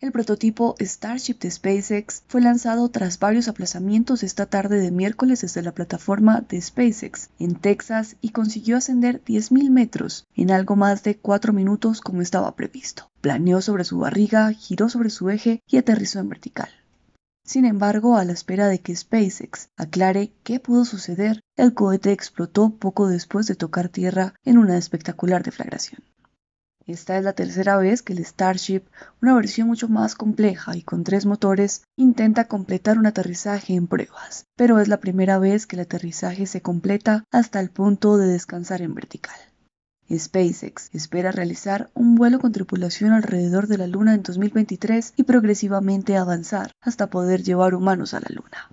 El prototipo Starship de SpaceX fue lanzado tras varios aplazamientos esta tarde de miércoles desde la plataforma de SpaceX en Texas y consiguió ascender 10.000 metros en algo más de 4 minutos como estaba previsto. Planeó sobre su barriga, giró sobre su eje y aterrizó en vertical. Sin embargo, a la espera de que SpaceX aclare qué pudo suceder, el cohete explotó poco después de tocar tierra en una espectacular deflagración. Esta es la tercera vez que el Starship, una versión mucho más compleja y con tres motores, intenta completar un aterrizaje en pruebas, pero es la primera vez que el aterrizaje se completa hasta el punto de descansar en vertical. SpaceX espera realizar un vuelo con tripulación alrededor de la Luna en 2023 y progresivamente avanzar hasta poder llevar humanos a la Luna.